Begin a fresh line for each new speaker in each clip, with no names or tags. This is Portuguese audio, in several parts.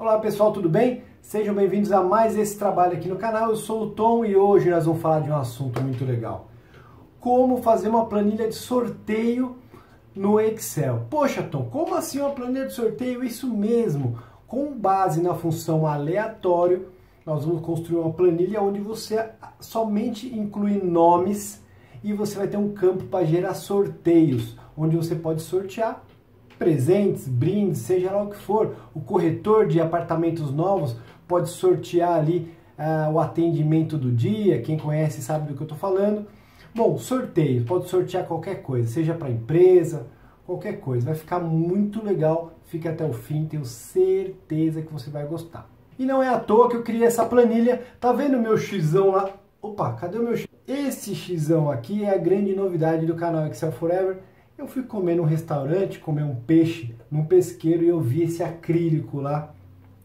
Olá pessoal, tudo bem? Sejam bem-vindos a mais esse trabalho aqui no canal. Eu sou o Tom e hoje nós vamos falar de um assunto muito legal. Como fazer uma planilha de sorteio no Excel. Poxa, Tom, como assim uma planilha de sorteio? Isso mesmo. Com base na função aleatório, nós vamos construir uma planilha onde você somente inclui nomes e você vai ter um campo para gerar sorteios, onde você pode sortear presentes, brindes, seja lá o que for. O corretor de apartamentos novos pode sortear ali uh, o atendimento do dia, quem conhece sabe do que eu estou falando. Bom, sorteio, pode sortear qualquer coisa, seja para empresa, qualquer coisa. Vai ficar muito legal, fica até o fim, tenho certeza que você vai gostar. E não é à toa que eu criei essa planilha, tá vendo meu xizão lá? Opa, cadê o meu x? Esse xizão aqui é a grande novidade do canal Excel Forever, eu fui comer num restaurante, comer um peixe num pesqueiro e eu vi esse acrílico lá.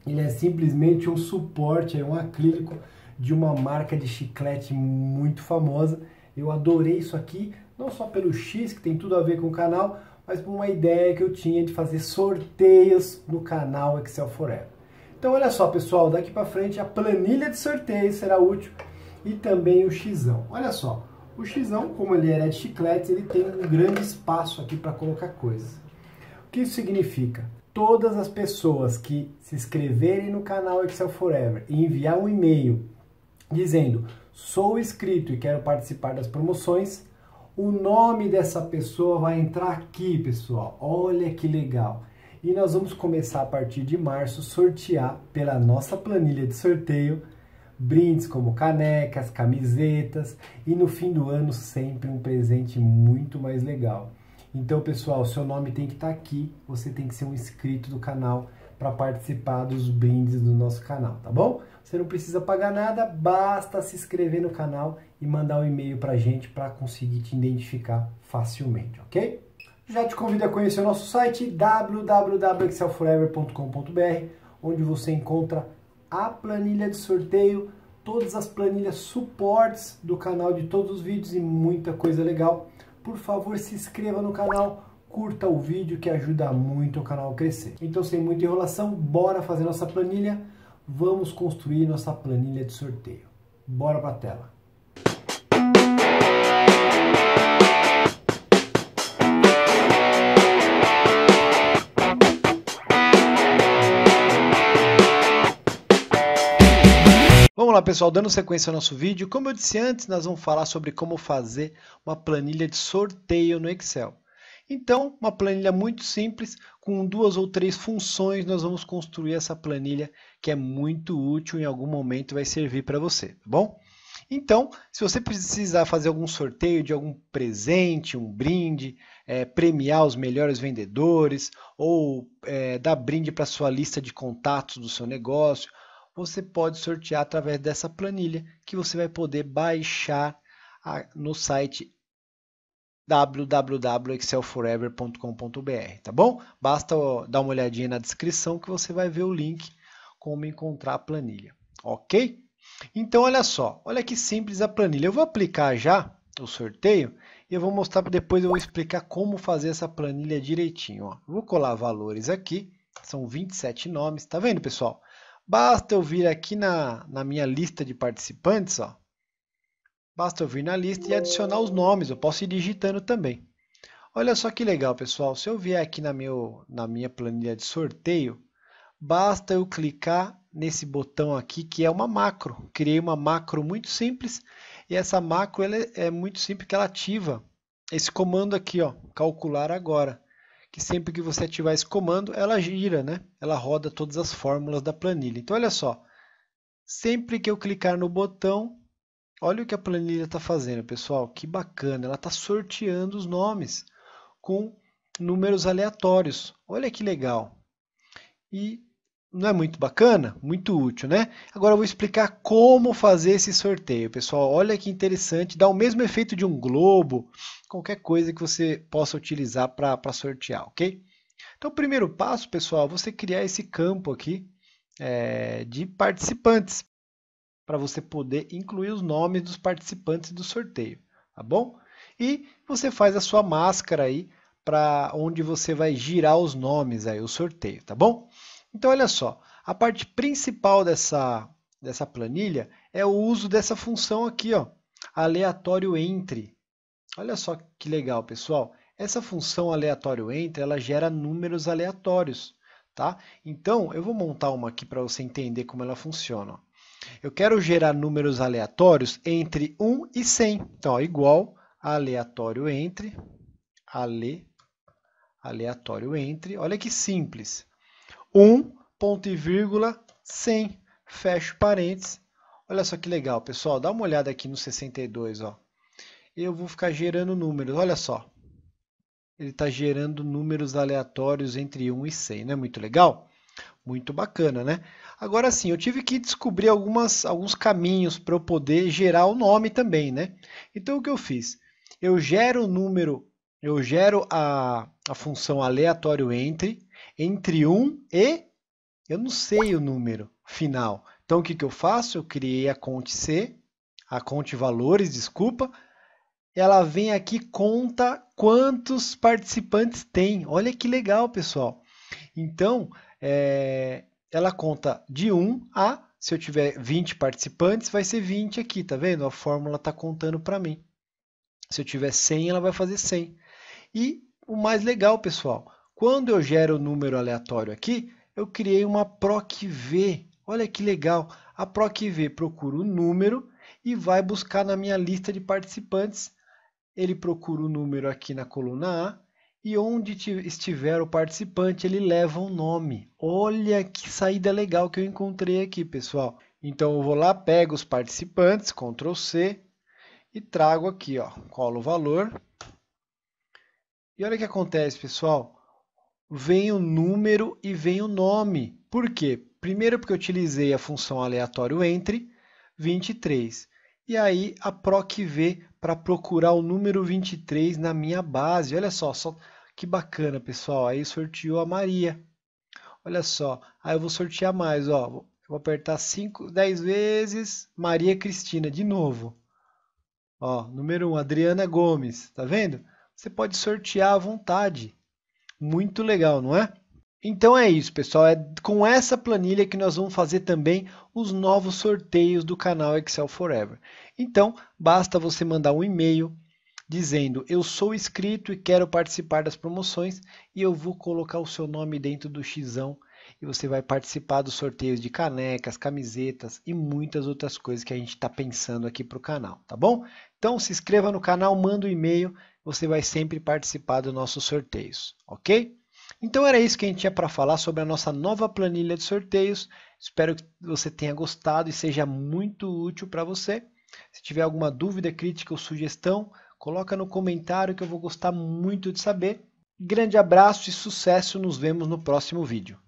Ele é simplesmente um suporte, é um acrílico de uma marca de chiclete muito famosa. Eu adorei isso aqui, não só pelo X, que tem tudo a ver com o canal, mas por uma ideia que eu tinha de fazer sorteios no canal Excel Forever. Então olha só pessoal, daqui para frente a planilha de sorteio será útil e também o xão. Olha só, o X, como ele era de chiclete, ele tem um grande espaço aqui para colocar coisas. O que isso significa? Todas as pessoas que se inscreverem no canal Excel Forever e enviar um e-mail dizendo sou inscrito e quero participar das promoções, o nome dessa pessoa vai entrar aqui, pessoal. Olha que legal! E nós vamos começar a partir de março sortear pela nossa planilha de sorteio brindes como canecas, camisetas e no fim do ano sempre um presente muito mais legal. Então, pessoal, seu nome tem que estar tá aqui, você tem que ser um inscrito do canal para participar dos brindes do nosso canal, tá bom? Você não precisa pagar nada, basta se inscrever no canal e mandar um e-mail para a gente para conseguir te identificar facilmente, ok? Já te convido a conhecer o nosso site www.excelforever.com.br, onde você encontra a planilha de sorteio, todas as planilhas suportes do canal de todos os vídeos e muita coisa legal. Por favor, se inscreva no canal, curta o vídeo que ajuda muito o canal a crescer. Então, sem muita enrolação, bora fazer nossa planilha. Vamos construir nossa planilha de sorteio. Bora para a tela. Olá lá, pessoal, dando sequência ao nosso vídeo. Como eu disse antes, nós vamos falar sobre como fazer uma planilha de sorteio no Excel. Então, uma planilha muito simples, com duas ou três funções, nós vamos construir essa planilha que é muito útil, em algum momento vai servir para você, tá bom? Então, se você precisar fazer algum sorteio de algum presente, um brinde, é, premiar os melhores vendedores ou é, dar brinde para sua lista de contatos do seu negócio, você pode sortear através dessa planilha que você vai poder baixar no site www.excelforever.com.br, tá bom? Basta dar uma olhadinha na descrição que você vai ver o link como encontrar a planilha, ok? Então, olha só, olha que simples a planilha. Eu vou aplicar já o sorteio e eu vou mostrar, depois eu vou explicar como fazer essa planilha direitinho. Ó. Vou colar valores aqui, são 27 nomes, tá vendo, pessoal? Basta eu vir aqui na, na minha lista de participantes, ó. Basta eu vir na lista e adicionar os nomes, eu posso ir digitando também. Olha só que legal, pessoal. Se eu vier aqui na, meu, na minha planilha de sorteio, basta eu clicar nesse botão aqui, que é uma macro. Criei uma macro muito simples e essa macro ela é, é muito simples que ela ativa esse comando aqui, ó, calcular agora que sempre que você ativar esse comando, ela gira, né? ela roda todas as fórmulas da planilha. Então, olha só, sempre que eu clicar no botão, olha o que a planilha está fazendo, pessoal, que bacana, ela está sorteando os nomes com números aleatórios, olha que legal. E não é muito bacana, muito útil, né? Agora eu vou explicar como fazer esse sorteio, pessoal. Olha que interessante, dá o mesmo efeito de um globo, qualquer coisa que você possa utilizar para sortear, ok? Então, o primeiro passo, pessoal, é você criar esse campo aqui é, de participantes, para você poder incluir os nomes dos participantes do sorteio, tá bom? E você faz a sua máscara aí para onde você vai girar os nomes aí, o sorteio, tá bom? Então, olha só, a parte principal dessa, dessa planilha é o uso dessa função aqui, ó, aleatório entre. Olha só que legal, pessoal. Essa função aleatório entre, ela gera números aleatórios, tá? Então, eu vou montar uma aqui para você entender como ela funciona. Ó. Eu quero gerar números aleatórios entre 1 e 100. Então, ó, igual aleatório entre, ale, aleatório entre. Olha que simples. 1, ponto e vírgula, 100. Fecho parênteses. Olha só que legal, pessoal. Dá uma olhada aqui no 62, ó. Eu vou ficar gerando números, olha só. Ele está gerando números aleatórios entre 1 e 100, não é muito legal? Muito bacana, né? Agora sim, eu tive que descobrir algumas, alguns caminhos para eu poder gerar o nome também, né? Então o que eu fiz? Eu gero o número, eu gero a, a função aleatório entre, entre 1 e eu não sei o número final. Então, o que, que eu faço? Eu criei a conte C, a conte valores, desculpa. Ela vem aqui conta quantos participantes tem. Olha que legal, pessoal. Então, é, ela conta de 1 a, se eu tiver 20 participantes, vai ser 20 aqui, tá vendo? A fórmula está contando para mim. Se eu tiver 100, ela vai fazer 100. E o mais legal, pessoal, quando eu gero o um número aleatório aqui, eu criei uma PROC-V. Olha que legal! A PROC-V procura o número e vai buscar na minha lista de participantes. Ele procura o número aqui na coluna A e onde estiver o participante, ele leva um nome. Olha que saída legal que eu encontrei aqui, pessoal. Então eu vou lá, pego os participantes, Ctrl C e trago aqui, ó, colo o valor. E olha o que acontece, pessoal vem o número e vem o nome. Por quê? Primeiro porque eu utilizei a função aleatório entre 23. E aí a proc V para procurar o número 23 na minha base. Olha só, só que bacana, pessoal. Aí sorteou a Maria. Olha só, aí eu vou sortear mais, ó. vou apertar 5, 10 vezes Maria Cristina de novo. Ó, número 1, um, Adriana Gomes, tá vendo? Você pode sortear à vontade. Muito legal, não é? Então é isso, pessoal. É com essa planilha que nós vamos fazer também os novos sorteios do canal Excel Forever. Então, basta você mandar um e-mail dizendo: "Eu sou inscrito e quero participar das promoções" e eu vou colocar o seu nome dentro do xão e você vai participar dos sorteios de canecas, camisetas e muitas outras coisas que a gente está pensando aqui para o canal, tá bom? Então se inscreva no canal, manda um e-mail você vai sempre participar dos nossos sorteios, ok? Então era isso que a gente tinha para falar sobre a nossa nova planilha de sorteios. Espero que você tenha gostado e seja muito útil para você. Se tiver alguma dúvida, crítica ou sugestão, coloca no comentário que eu vou gostar muito de saber. Grande abraço e sucesso, nos vemos no próximo vídeo.